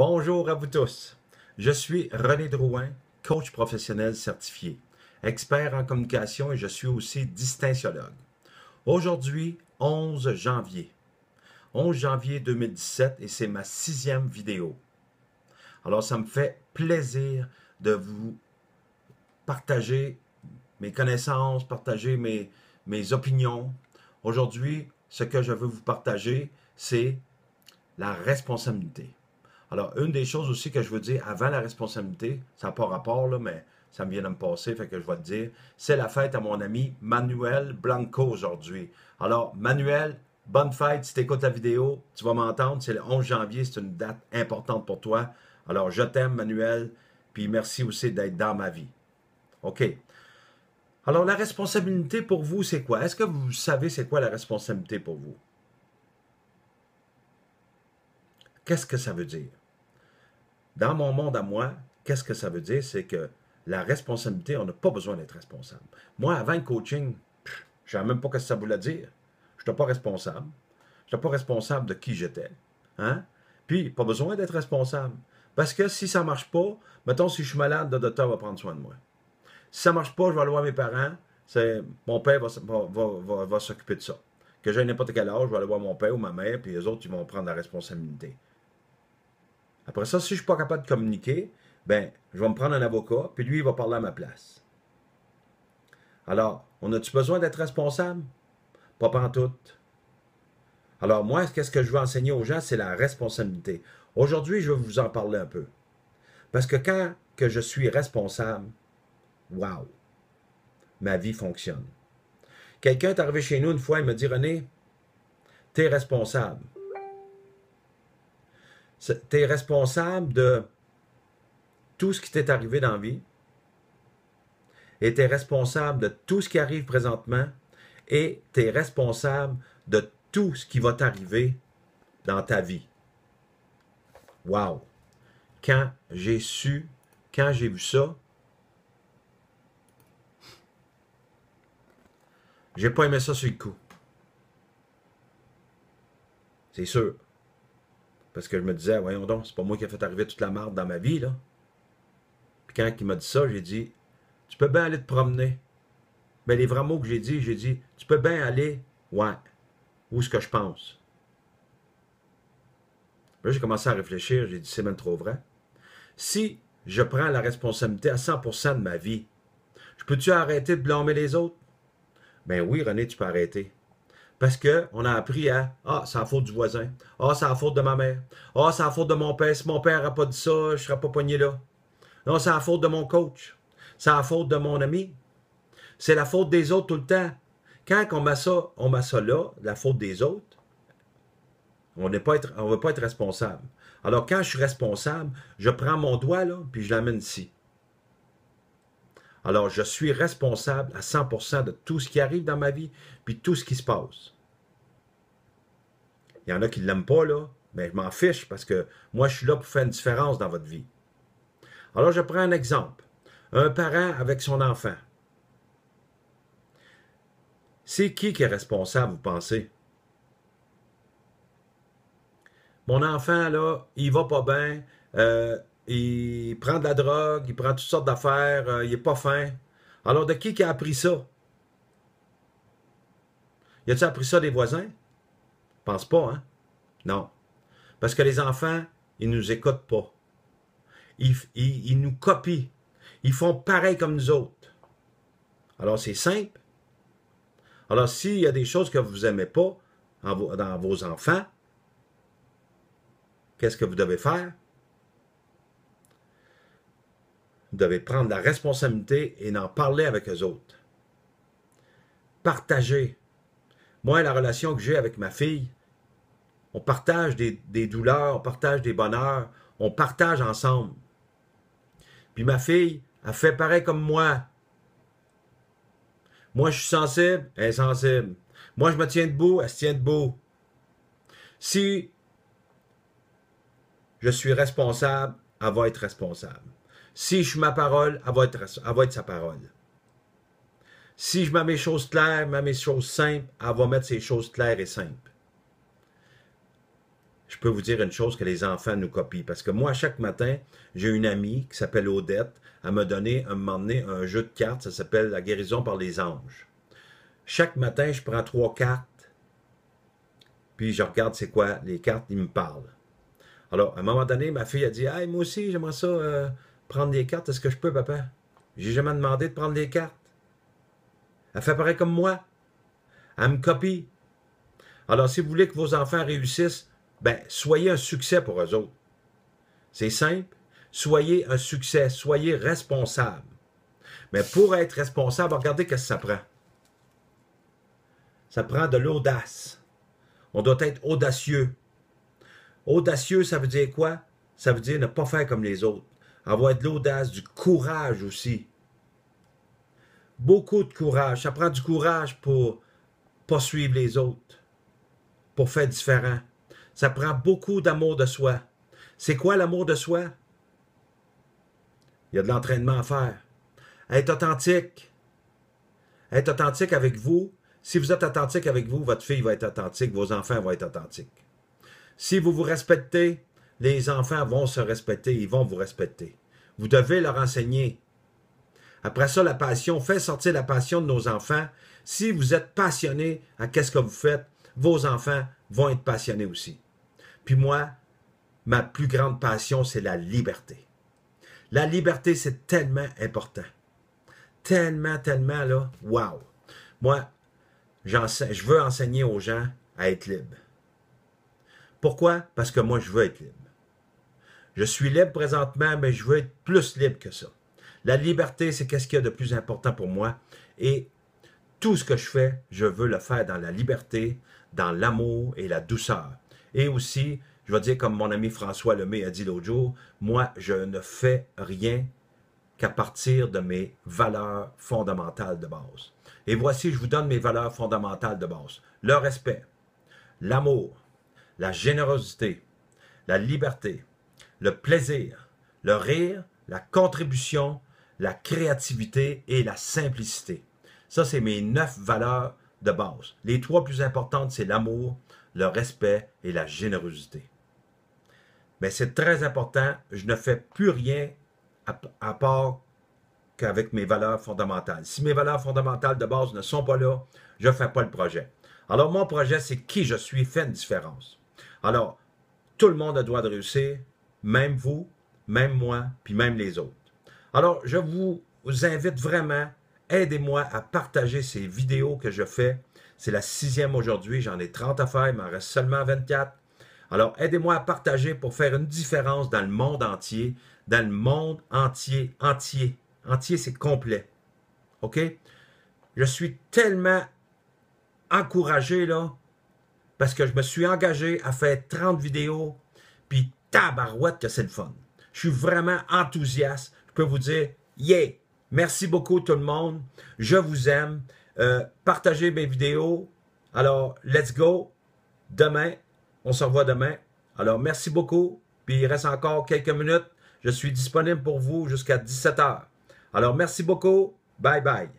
Bonjour à vous tous. Je suis René Drouin, coach professionnel certifié, expert en communication et je suis aussi distinciologue. Aujourd'hui, 11 janvier. 11 janvier 2017 et c'est ma sixième vidéo. Alors ça me fait plaisir de vous partager mes connaissances, partager mes opinions. Aujourd'hui, ce que je veux vous partager, c'est la responsabilité. Alors, une des choses aussi que je veux dire avant la responsabilité, ça n'a pas rapport, là, mais ça me vient de me passer, fait que je vais te dire, c'est la fête à mon ami Manuel Blanco aujourd'hui. Alors, Manuel, bonne fête. Si tu écoutes la vidéo, tu vas m'entendre. C'est le 11 janvier, c'est une date importante pour toi. Alors, je t'aime, Manuel, puis merci aussi d'être dans ma vie. OK. Alors, la responsabilité pour vous, c'est quoi? Est-ce que vous savez c'est quoi la responsabilité pour vous? Qu'est-ce que ça veut dire? Dans mon monde à moi, qu'est-ce que ça veut dire? C'est que la responsabilité, on n'a pas besoin d'être responsable. Moi, avant le coaching, je ne savais même pas ce que ça voulait dire. Je n'étais pas responsable. Je n'étais pas responsable de qui j'étais. Hein? Puis, pas besoin d'être responsable. Parce que si ça ne marche pas, mettons, si je suis malade, le docteur va prendre soin de moi. Si ça ne marche pas, je vais aller voir mes parents. Mon père va, va s'occuper de ça. Que j'ai n'importe quel âge, je vais aller voir mon père ou ma mère, puis les autres, ils vont prendre la responsabilité. Après ça, si je ne suis pas capable de communiquer, ben, je vais me prendre un avocat, puis lui, il va parler à ma place. Alors, on a-tu besoin d'être responsable? Pas pantoute. Alors, moi, qu'est-ce que je veux enseigner aux gens? C'est la responsabilité. Aujourd'hui, je vais vous en parler un peu. Parce que quand que je suis responsable, waouh, ma vie fonctionne. Quelqu'un est arrivé chez nous une fois, il me dit, René, tu es responsable. Tu es responsable de tout ce qui t'est arrivé dans la vie. Et tu es responsable de tout ce qui arrive présentement. Et tu es responsable de tout ce qui va t'arriver dans ta vie. Wow! Quand j'ai su, quand j'ai vu ça, j'ai pas aimé ça sur le coup. C'est sûr. Parce que je me disais, voyons donc, c'est pas moi qui ai fait arriver toute la marde dans ma vie, là. Puis quand il m'a dit ça, j'ai dit, tu peux bien aller te promener. Mais les vrais mots que j'ai dit, j'ai dit, tu peux bien aller, ouais, où est-ce que je pense? Là, j'ai commencé à réfléchir, j'ai dit, c'est même trop vrai. Si je prends la responsabilité à 100% de ma vie, je peux-tu arrêter de blâmer les autres? Ben oui, René, tu peux arrêter. Parce qu'on a appris à Ah, c'est la faute du voisin. Ah, c'est la faute de ma mère. Ah, c'est la faute de mon père. Si mon père n'a pas dit ça, je ne serais pas pogné là. Non, c'est la faute de mon coach. C'est la faute de mon ami. C'est la faute des autres tout le temps. Quand on met ça, on met ça là, la faute des autres, on ne veut pas être responsable. Alors, quand je suis responsable, je prends mon doigt là, puis je l'amène ici. Alors, je suis responsable à 100% de tout ce qui arrive dans ma vie, puis tout ce qui se passe. Il y en a qui ne l'aiment pas, là, mais je m'en fiche parce que moi, je suis là pour faire une différence dans votre vie. Alors, je prends un exemple. Un parent avec son enfant. C'est qui qui est responsable, vous pensez? Mon enfant, là, il va pas bien, euh, il prend de la drogue, il prend toutes sortes d'affaires, euh, il n'est pas fin. Alors, de qui qui a appris ça? Y a-t-il appris ça des voisins? Je pense pas, hein? Non. Parce que les enfants, ils ne nous écoutent pas. Ils, nous copient. Ils font pareil comme nous autres. Alors, c'est simple. Alors, s'il y a des choses que vous n'aimez pas dans vos enfants, qu'est-ce que vous devez faire? Vous prendre la responsabilité et n'en parler avec les autres. Partager. Moi, la relation que j'ai avec ma fille, on partage des, douleurs, on partage des bonheurs, on partage ensemble. Puis ma fille, elle fait pareil comme moi. Moi, je suis sensible, elle est sensible. Moi, je me tiens debout, elle se tient debout. Si je suis responsable, elle va être responsable. Si je suis ma parole, elle va, être, sa parole. Si je mets mes choses claires, mes choses simples, elle va mettre ses choses claires et simples. Je peux vous dire une chose que les enfants nous copient. Parce que moi, chaque matin, j'ai une amie qui s'appelle Odette. Elle m'a donné, un moment un jeu de cartes. Ça s'appelle La guérison par les anges. Chaque matin, je prends trois cartes. Puis je regarde c'est quoi les cartes, ils me parlent. Alors, à un moment donné, ma fille a dit Hey, moi aussi, j'aimerais ça. Euh, Prendre des cartes, est-ce que je peux, papa? J'ai jamais demandé de prendre des cartes. Elle fait pareil comme moi. Elle me copie. Alors, si vous voulez que vos enfants réussissent, ben, soyez un succès pour eux autres. C'est simple. Soyez un succès. Soyez responsable. Mais pour être responsable, regardez ce que ça prend. Ça prend de l'audace. On doit être audacieux. Audacieux, ça veut dire quoi? Ça veut dire ne pas faire comme les autres. Avoir de l'audace, du courage aussi. Beaucoup de courage. Ça prend du courage pour poursuivre les autres, pour faire différent. Ça prend beaucoup d'amour de soi. C'est quoi l'amour de soi? Il y a de l'entraînement à faire. Être authentique. Être authentique avec vous. Si vous êtes authentique avec vous, votre fille va être authentique, vos enfants vont être authentiques. Si vous vous respectez, les enfants vont se respecter, ils vont vous respecter. Vous devez leur enseigner. Après ça, la passion, fait sortir la passion de nos enfants. Si vous êtes passionné à qu'est-ce que vous faites, vos enfants vont être passionnés aussi. Puis moi, ma plus grande passion, c'est la liberté. La liberté, c'est tellement important. Tellement, tellement, là, wow. Moi, je veux enseigner aux gens à être libres. Pourquoi? Parce que moi, je veux être libre. Je suis libre présentement, mais je veux être plus libre que ça. La liberté, c'est qu'est-ce qu'il y a de plus important pour moi. Et tout ce que je fais, je veux le faire dans la liberté, dans l'amour et la douceur. Et aussi, je vais dire comme mon ami François Lemay a dit l'autre jour, moi, je ne fais rien qu'à partir de mes valeurs fondamentales de base. Et voici, je vous donne mes valeurs fondamentales de base. Le respect, l'amour, la générosité, la liberté, le plaisir, le rire, la contribution, la créativité et la simplicité. Ça, c'est mes neuf valeurs de base. Les trois plus importantes, c'est l'amour, le respect et la générosité. Mais c'est très important, je ne fais plus rien à, part qu'avec mes valeurs fondamentales. Si mes valeurs fondamentales de base ne sont pas là, je ne fais pas le projet. Alors mon projet, c'est qui je suis fait une différence. Alors, tout le monde a le droit de réussir, même vous, même moi, puis même les autres. Alors, je vous, invite vraiment, aidez-moi à partager ces vidéos que je fais. C'est la sixième aujourd'hui, j'en ai 30 à faire, il m'en reste seulement 24. Alors, aidez-moi à partager pour faire une différence dans le monde entier, dans le monde entier, entier. Entier, c'est complet. OK? Je suis tellement encouragé, là, parce que je me suis engagé à faire 30 vidéos, puis tabarouette que c'est le fun. Je suis vraiment enthousiaste. Je peux vous dire, yeah! Merci beaucoup tout le monde. Je vous aime. Euh, partagez mes vidéos. Alors, let's go. Demain, on se revoit demain. Alors, merci beaucoup. Puis, il reste encore quelques minutes. Je suis disponible pour vous jusqu'à 17h. Alors, merci beaucoup. Bye bye.